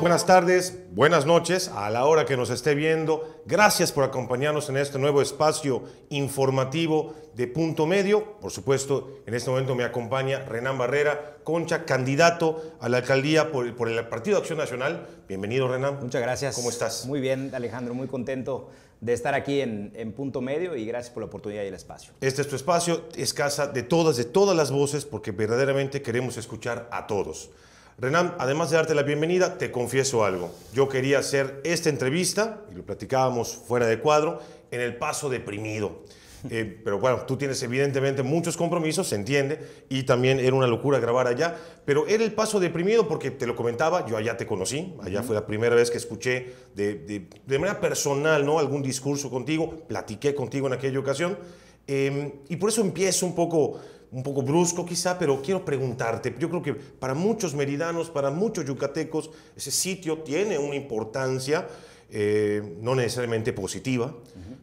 buenas tardes, buenas noches a la hora que nos esté viendo. Gracias por acompañarnos en este nuevo espacio informativo de Punto Medio. Por supuesto, en este momento me acompaña Renan Barrera, Concha, candidato a la alcaldía por el, Partido Acción Nacional. Bienvenido, Renan Muchas gracias. ¿Cómo estás? Muy bien, Alejandro, muy contento de estar aquí en, en, Punto Medio y gracias por la oportunidad y el espacio. Este es tu espacio, es casa de todas, de todas las voces, porque verdaderamente queremos escuchar a todos. Renan, además de darte la bienvenida, te confieso algo. Yo quería hacer esta entrevista, y lo platicábamos fuera de cuadro, en el paso deprimido. Eh, pero bueno, tú tienes evidentemente muchos compromisos, se entiende, y también era una locura grabar allá, pero era el paso deprimido porque te lo comentaba, yo allá te conocí, allá fue la primera vez que escuché de, de, de, manera personal ¿no? algún discurso contigo, platiqué contigo en aquella ocasión, Em, y por eso empiezo un poco, un poco brusco quizá, pero quiero preguntarte, yo creo que para muchos meridanos, para muchos yucatecos, ese sitio tiene una importancia, eh, no necesariamente positiva,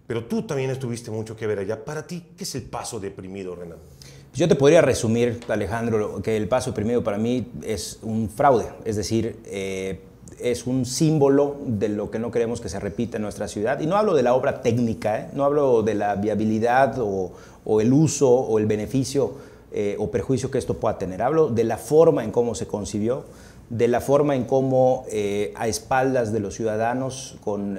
pero tú también estuviste mucho que ver allá. Para ti, ¿qué es el paso deprimido, Renan? Yo te podría resumir, Alejandro, que el paso deprimido para mí es un fraude, es decir, eh, es un símbolo de lo que no queremos que se repita en nuestra ciudad. Y no hablo de la obra técnica, ¿eh? no hablo de la viabilidad o, el uso o el beneficio eh, o perjuicio que esto pueda tener. Hablo de la forma en cómo se concibió, de la forma en cómo eh, a espaldas de los ciudadanos, con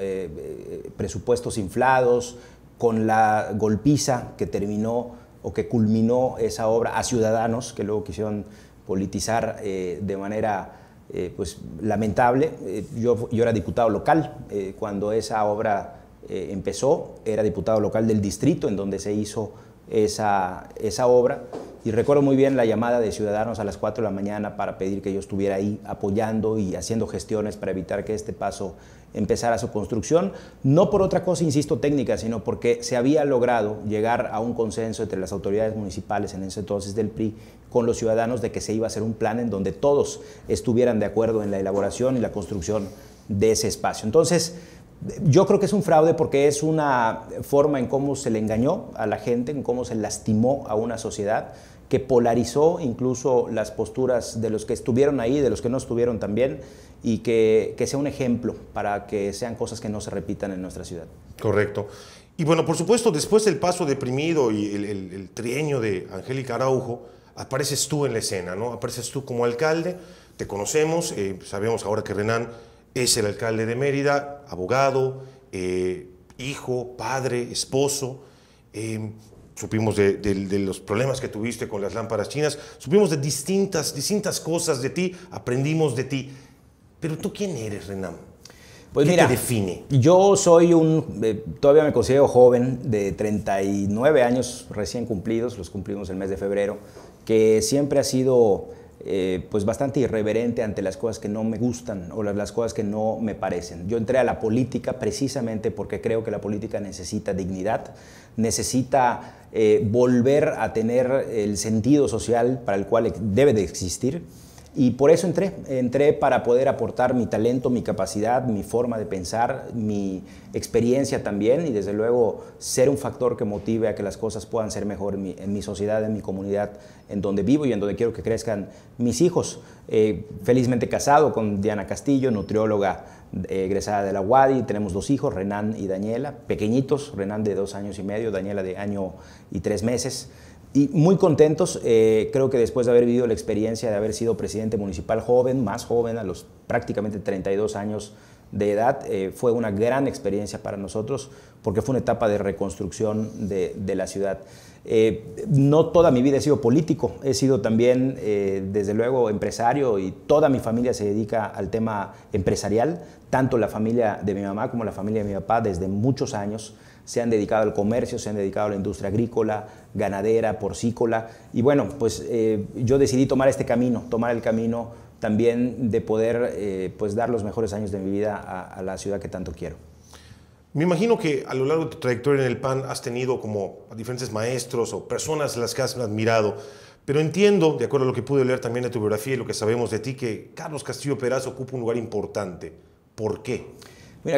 presupuestos inflados, con la golpiza que terminó o que culminó esa obra a ciudadanos que luego quisieron politizar de manera eh, pues lamentable. Eh, yo, yo, era diputado local eh, cuando esa obra empezó, era diputado local del distrito en donde se hizo esa, esa obra y recuerdo muy bien la llamada de ciudadanos a las 4 de la mañana para pedir que yo estuviera ahí apoyando y haciendo gestiones para evitar que este paso empezara su construcción, no por otra cosa, insisto, técnica, sino porque se había logrado llegar a un consenso entre las autoridades municipales en ese entonces del PRI con los ciudadanos de que se iba a hacer un plan en donde todos estuvieran de acuerdo en la elaboración y la construcción de ese espacio. Entonces, yo creo que es un fraude porque es una forma en cómo se le engañó a la gente, en cómo se lastimó a una sociedad que polarizó incluso las posturas de los que estuvieron ahí, de los que no estuvieron también, y que, sea un ejemplo para que sean cosas que no se repitan en nuestra ciudad. Correcto. Y bueno, por supuesto, después del paso deprimido y el, el, trieño de Angélica Araujo, apareces tú en la escena, ¿no? Apareces tú como alcalde, te conocemos, eh, sabemos ahora que Renan es el alcalde de Mérida, abogado, eh, hijo, padre, esposo. Em, supimos de, los problemas que tuviste con las lámparas chinas, supimos de distintas, distintas cosas de ti, aprendimos de ti. Pero tú quién eres, Renan? Pues ¿Qué te define? Yo soy un, eh, todavía me considero joven, de 39 años recién cumplidos, los cumplimos el mes de febrero, que siempre ha sido eh, pues bastante irreverente ante las cosas que no me gustan o las, cosas que no me parecen. Yo entré a la política precisamente porque creo que la política necesita dignidad, necesita eh, volver a tener el sentido social para el cual debe de existir. Y por eso entré, entré para poder aportar mi talento, mi capacidad, mi forma de pensar, mi experiencia también y desde luego ser un factor que motive a que las cosas puedan ser mejor en mi, sociedad, en mi comunidad, en donde vivo y en donde quiero que crezcan mis hijos. Eh, felizmente casado con Diana Castillo, nutrióloga eh, egresada de la UADI, tenemos dos hijos, Renan y Daniela, pequeñitos, Renan de dos años y medio, Daniela de año y tres meses. Y muy contentos, eh, creo que después de haber vivido la experiencia de haber sido presidente municipal joven, más joven, a los prácticamente 32 años de edad, eh, fue una gran experiencia para nosotros porque fue una etapa de reconstrucción de, la ciudad. Eh, no toda mi vida he sido político, he sido también, desde luego, empresario y toda mi familia se dedica al tema empresarial, tanto la familia de mi mamá como la familia de mi papá desde muchos años se han dedicado al comercio, se han dedicado a la industria agrícola, ganadera, porcícola. Y bueno, pues eh, yo decidí tomar este camino, tomar el camino también de poder eh, pues dar los mejores años de mi vida a, la ciudad que tanto quiero. Me imagino que a lo largo de tu trayectoria en el PAN has tenido como diferentes maestros o personas a las que has admirado, pero entiendo, de acuerdo a lo que pude leer también de tu biografía y lo que sabemos de ti, que Carlos Castillo Peraz ocupa un lugar importante. ¿Por qué?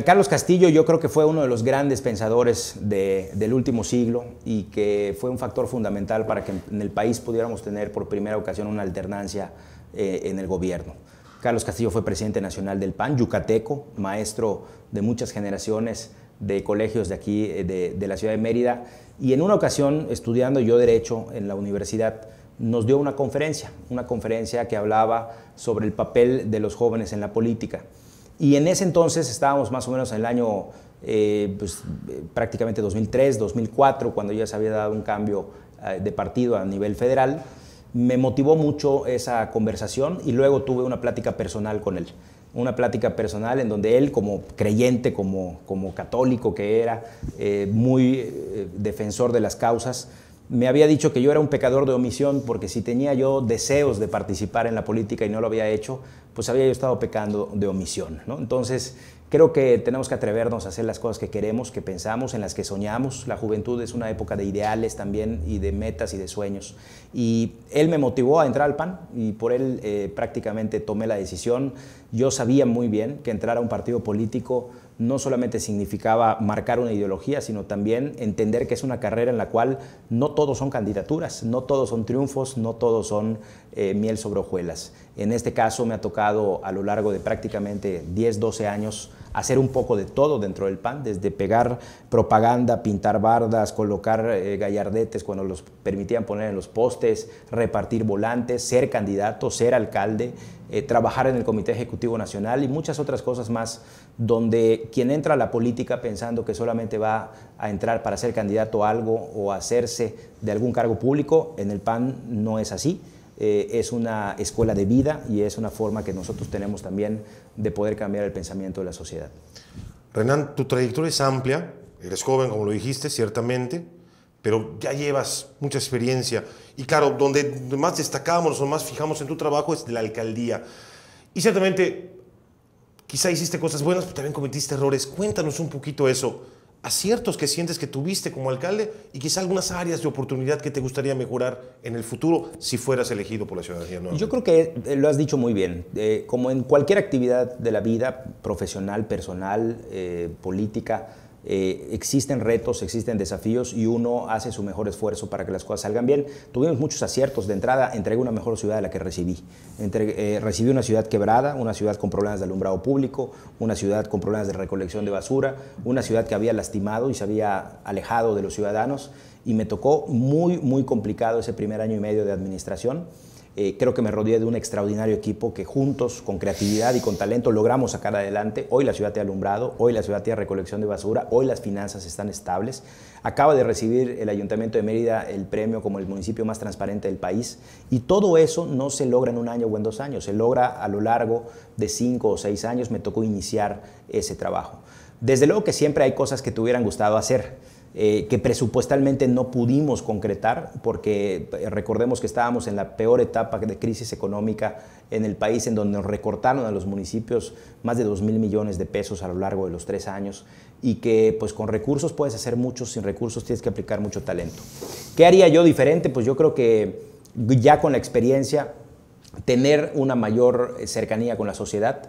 Carlos Castillo yo creo que fue uno de los grandes pensadores del último siglo y que fue un factor fundamental para que en el país pudiéramos tener por primera ocasión una alternancia eh, en el gobierno. Carlos Castillo fue presidente nacional del PAN, yucateco, maestro de muchas generaciones de colegios de aquí, eh, de, de la ciudad de Mérida, y en una ocasión, estudiando yo derecho en la universidad, nos dio una conferencia, una conferencia que hablaba sobre el papel de los jóvenes en la política. Y en ese entonces estábamos más o menos en el año eh, pues, eh, prácticamente 2003, 2004, cuando ya se había dado un cambio eh, de partido a nivel federal. Me motivó mucho esa conversación y luego tuve una plática personal con él. Una plática personal en donde él, como creyente, como, católico que era, muy defensor de las causas, me había dicho que yo era un pecador de omisión porque si tenía yo deseos de participar en la política y no lo había hecho, pues había yo estado pecando de omisión. Entonces, creo que tenemos que atrevernos a hacer las cosas que queremos, que pensamos, en las que soñamos. La juventud es una época de ideales también y de metas y de sueños. Y él me motivó a entrar al PAN y por él eh, prácticamente tomé la decisión. Yo sabía muy bien que entrar a un partido político no solamente significaba marcar una ideología, sino también entender que es una carrera en la cual no todos son candidaturas, no todos son triunfos, no todos son eh, miel sobre hojuelas. En este caso me ha tocado a lo largo de prácticamente 10, 12 años hacer un poco de todo dentro del PAN, desde pegar propaganda, pintar bardas, colocar eh, gallardetes cuando los permitían poner en los postes, repartir volantes, ser candidato, ser alcalde, eh, trabajar en el Comité Ejecutivo Nacional y muchas otras cosas más, donde quien entra a la política pensando que solamente va a entrar para ser candidato a algo o hacerse de algún cargo público, en el PAN no es así. Eh, es una escuela de vida y es una forma que nosotros tenemos también de poder cambiar el pensamiento de la sociedad. Renan, tu trayectoria es amplia, eres joven, como lo dijiste, ciertamente pero ya llevas mucha experiencia. Y claro, donde más destacamos o más fijamos en tu trabajo es de la alcaldía. Y ciertamente, quizá hiciste cosas buenas, pero también cometiste errores. Cuéntanos un poquito eso. Aciertos que sientes que tuviste como alcalde y quizá algunas áreas de oportunidad que te gustaría mejorar en el futuro si fueras elegido por la ciudadanía. Yo creo que eh, lo has dicho muy bien. Eh, como en cualquier actividad de la vida, profesional, personal, eh, política, eh, existen retos, existen desafíos y uno hace su mejor esfuerzo para que las cosas salgan bien. Tuvimos muchos aciertos. De entrada, entregué una mejor ciudad de la que recibí. Eh, recibí una ciudad quebrada, una ciudad con problemas de alumbrado público, una ciudad con problemas de recolección de basura, una ciudad que había lastimado y se había alejado de los ciudadanos. Y me tocó muy, muy complicado ese primer año y medio de administración. Eh, creo que me rodeé de un extraordinario equipo que juntos, con creatividad y con talento, logramos sacar adelante. Hoy la ciudad te ha alumbrado, hoy la ciudad tiene recolección de basura, hoy las finanzas están estables. Acaba de recibir el Ayuntamiento de Mérida el premio como el municipio más transparente del país. Y todo eso no se logra en un año o en dos años, se logra a lo largo de cinco o seis años. Me tocó iniciar ese trabajo. Desde luego que siempre hay cosas que te hubieran gustado hacer eh, que presupuestalmente no pudimos concretar, porque eh, recordemos que estábamos en la peor etapa de crisis económica en el país, en donde nos recortaron a los municipios más de 2 mil millones de pesos a lo largo de los tres años, y que pues con recursos puedes hacer mucho, sin recursos tienes que aplicar mucho talento. ¿Qué haría yo diferente? Pues yo creo que ya con la experiencia, tener una mayor eh, cercanía con la sociedad,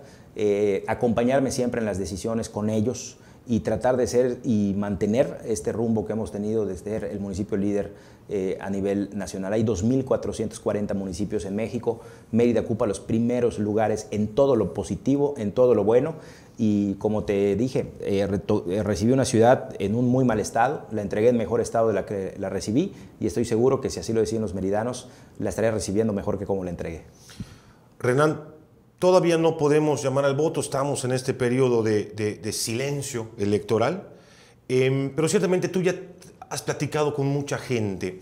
acompañarme siempre en las decisiones con ellos, y tratar de ser y mantener este rumbo que hemos tenido de ser el municipio líder eh, a nivel nacional. Hay 2.440 municipios en México. Mérida ocupa los primeros lugares en todo lo positivo, en todo lo bueno. Y como te dije, eh, eh, recibí una ciudad en un muy mal estado, la entregué en mejor estado de la que la recibí y estoy seguro que si así lo deciden los meridanos, la estaré recibiendo mejor que como la entregué. Renan, Todavía no podemos llamar al voto, estamos en este periodo de, silencio electoral, em, pero ciertamente tú ya has platicado con mucha gente.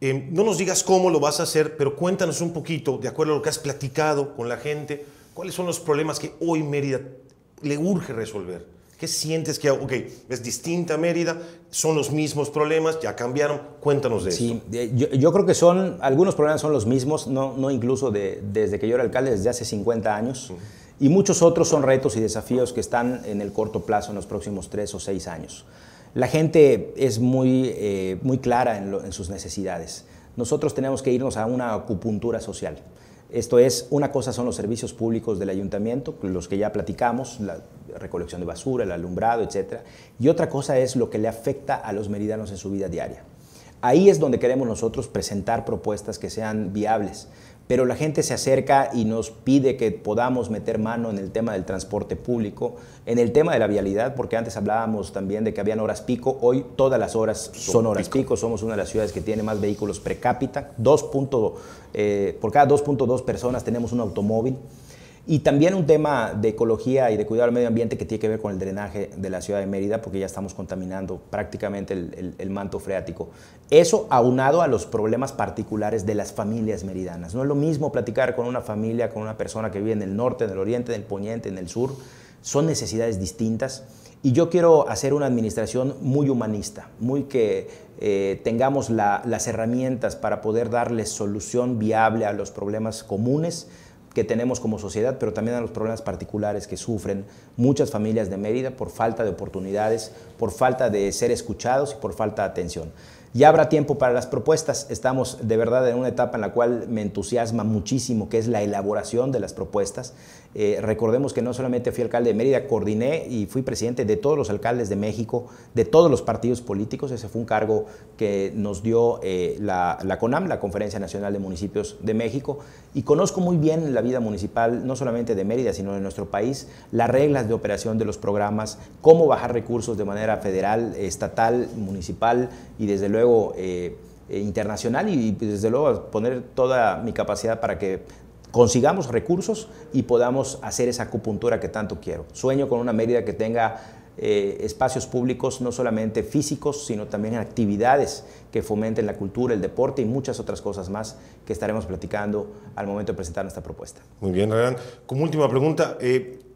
Em, no nos digas cómo lo vas a hacer, pero cuéntanos un poquito, de acuerdo a lo que has platicado con la gente, cuáles son los problemas que hoy Mérida le urge resolver. ¿Qué sientes que, ok, es distinta Mérida, son los mismos problemas, ya cambiaron? Cuéntanos de eso. Sí, yo, creo que son, algunos problemas son los mismos, no, no incluso de, desde que yo era alcalde, desde hace 50 años. Y muchos otros son retos y desafíos que están en el corto plazo, en los próximos tres o seis años. La gente es muy, eh, muy clara en, en sus necesidades. Nosotros tenemos que irnos a una acupuntura social. Esto es, una cosa son los servicios públicos del ayuntamiento, los que ya platicamos, la, recolección de basura, el alumbrado, etc. Y otra cosa es lo que le afecta a los meridianos en su vida diaria. Ahí es donde queremos nosotros presentar propuestas que sean viables. Pero la gente se acerca y nos pide que podamos meter mano en el tema del transporte público, en el tema de la vialidad, porque antes hablábamos también de que habían horas pico, hoy todas las horas son, horas pico. somos una de las ciudades que tiene más vehículos per cápita, 2. Eh, por cada 2.2 personas tenemos un automóvil. Y también un tema de ecología y de cuidado al medio ambiente que tiene que ver con el drenaje de la ciudad de Mérida, porque ya estamos contaminando prácticamente el, manto freático. Eso aunado a los problemas particulares de las familias meridanas. No es lo mismo platicar con una familia, con una persona que vive en el norte, en el oriente, en el poniente, en el sur. Son necesidades distintas. Y yo quiero hacer una administración muy humanista, muy que eh, tengamos las herramientas para poder darle solución viable a los problemas comunes que tenemos como sociedad, pero también a los problemas particulares que sufren muchas familias de Mérida por falta de oportunidades, por falta de ser escuchados y por falta de atención. Ya habrá tiempo para las propuestas. Estamos de verdad en una etapa en la cual me entusiasma muchísimo, que es la elaboración de las propuestas. Eh, recordemos que no solamente fui alcalde de Mérida, coordiné y fui presidente de todos los alcaldes de México, de todos los partidos políticos. Ese fue un cargo que nos dio eh, la, la CONAM, la Conferencia Nacional de Municipios de México. Y conozco muy bien la vida municipal, no solamente de Mérida, sino de nuestro país, las reglas de operación de los programas, cómo bajar recursos de manera federal, estatal, municipal y desde luego luego eh, eh, internacional y, desde luego poner toda mi capacidad para que consigamos recursos y podamos hacer esa acupuntura que tanto quiero. Sueño con una Mérida que tenga eh, espacios públicos no solamente físicos, sino también actividades que fomenten la cultura, el deporte y muchas otras cosas más que estaremos platicando al momento de presentar nuestra propuesta. Muy bien, Como última pregunta,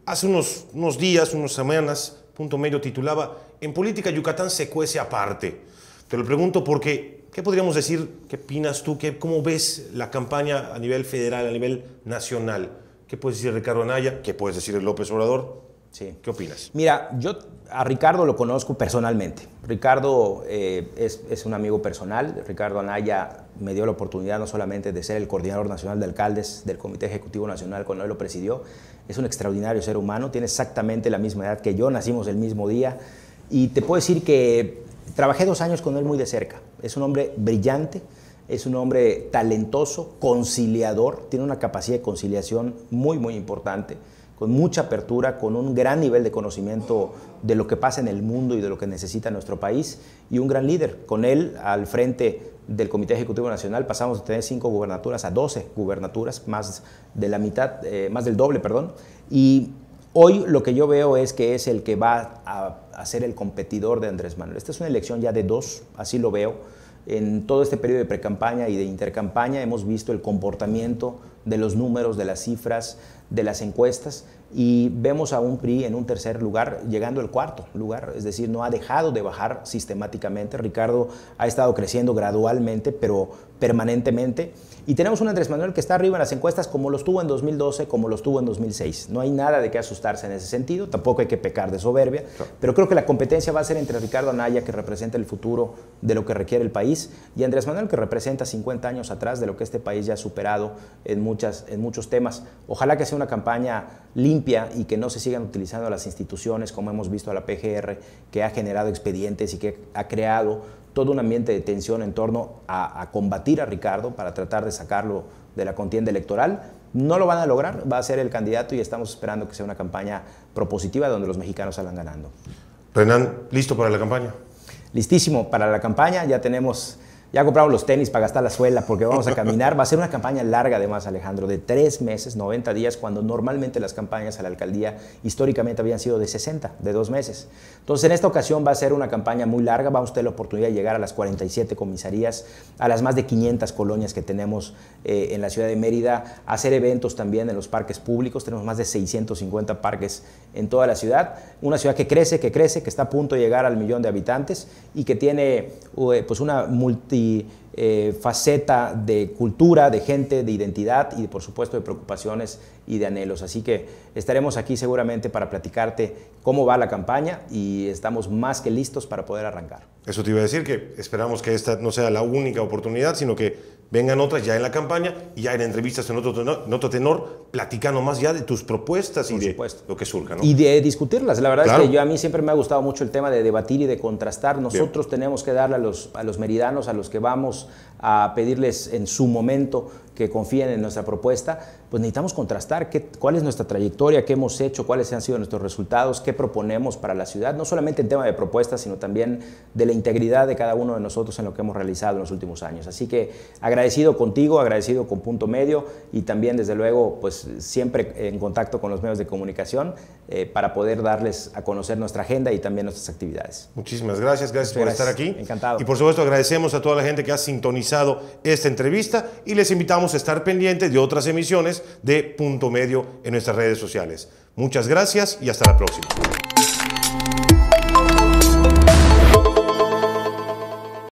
hace unos, unos días, unas semanas, Punto Medio titulaba, en política Yucatán se cuece aparte. Te lo pregunto porque, ¿qué podríamos decir? ¿Qué opinas tú? Qué, ¿Cómo ves la campaña a nivel federal, a nivel nacional? ¿Qué puedes decir Ricardo Anaya? ¿Qué puedes decir López Obrador? Sí. ¿Qué opinas? Mira, yo a Ricardo lo conozco personalmente. Ricardo eh, es, es, un amigo personal. Ricardo Anaya me dio la oportunidad no solamente de ser el coordinador nacional de alcaldes del Comité Ejecutivo Nacional cuando él lo presidió. Es un extraordinario ser humano, tiene exactamente la misma edad que yo, nacimos el mismo día. Y te puedo decir que Trabajé dos años con él muy de cerca. Es un hombre brillante, es un hombre talentoso, conciliador, tiene una capacidad de conciliación muy, muy importante, con mucha apertura, con un gran nivel de conocimiento de lo que pasa en el mundo y de lo que necesita nuestro país, y un gran líder. Con él al frente del Comité Ejecutivo Nacional pasamos de tener cinco gubernaturas a doce gubernaturas, más de la mitad, eh, más del doble, perdón, y Hoy lo que yo veo es que es el que va a, ser el competidor de Andrés Manuel. Esta es una elección ya de dos, así lo veo. En todo este periodo de precampaña y de intercampaña hemos visto el comportamiento de los números, de las cifras, de las encuestas, y vemos a un PRI en un tercer lugar, llegando al cuarto lugar, es decir, no ha dejado de bajar sistemáticamente. Ricardo ha estado creciendo gradualmente, pero permanentemente. Y tenemos un Andrés Manuel que está arriba en las encuestas como lo estuvo en 2012, como lo estuvo en 2006. No hay nada de qué asustarse en ese sentido, tampoco hay que pecar de soberbia, pero creo que la competencia va a ser entre Ricardo Anaya, que representa el futuro de lo que requiere el país, y Andrés Manuel, que representa 50 años atrás de lo que este país ya ha superado en muchos en muchos temas. Ojalá que sea una campaña limpia y que no se sigan utilizando las instituciones, como hemos visto a la PGR, que ha generado expedientes y que ha creado todo un ambiente de tensión en torno a, a combatir a Ricardo para tratar de sacarlo de la contienda electoral. No lo van a lograr, va a ser el candidato y estamos esperando que sea una campaña propositiva donde los mexicanos salgan ganando. Renan, ¿listo para la campaña? Listísimo para la campaña, ya tenemos ya compramos los tenis para gastar la suela porque vamos a caminar. Va a ser una campaña larga además, Alejandro, de tres meses, 90 días, cuando normalmente las campañas a la alcaldía históricamente habían sido de 60, de dos meses. Entonces, en esta ocasión va a ser una campaña muy larga. Vamos a tener la oportunidad de llegar a las 47 comisarías, a las más de 500 colonias que tenemos eh, en la ciudad de Mérida, hacer eventos también en los parques públicos. Tenemos más de 650 parques en toda la ciudad. Una ciudad que crece, que crece, que está a punto de llegar al millón de habitantes y que tiene eh, pues una multi eh, faceta de cultura, de gente, de identidad y por supuesto de preocupaciones y de anhelos. Así que estaremos aquí seguramente para platicarte cómo va la campaña y estamos más que listos para poder arrancar. Eso te iba a decir que esperamos que esta no sea la única oportunidad, sino que vengan otras ya en la campaña y ya en entrevistas en otro tenor, tenor platicando más ya de tus propuestas y de lo que surja. Y de discutirlas. La verdad es que yo a mí siempre me ha gustado mucho el tema de debatir y de contrastar. Nosotros tenemos que darle a los, a los meridanos, a los que vamos a pedirles en su momento que confíen en nuestra propuesta, pues necesitamos contrastar qué, cuál es nuestra trayectoria, qué hemos hecho, cuáles han sido nuestros resultados, qué proponemos para la ciudad, no solamente en tema de propuestas, sino también de la integridad de cada uno de nosotros en lo que hemos realizado en los últimos años. Así que agradecido contigo, agradecido con Punto Medio y también, desde luego, pues siempre en contacto con los medios de comunicación eh, para poder darles a conocer nuestra agenda y también nuestras actividades. Muchísimas gracias, gracias por estar aquí. Encantado. Y por supuesto agradecemos a toda la gente que ha sintonizado esta entrevista y les invitamos estar pendientes de otras emisiones de Punto Medio en nuestras redes sociales. Muchas gracias y hasta la próxima.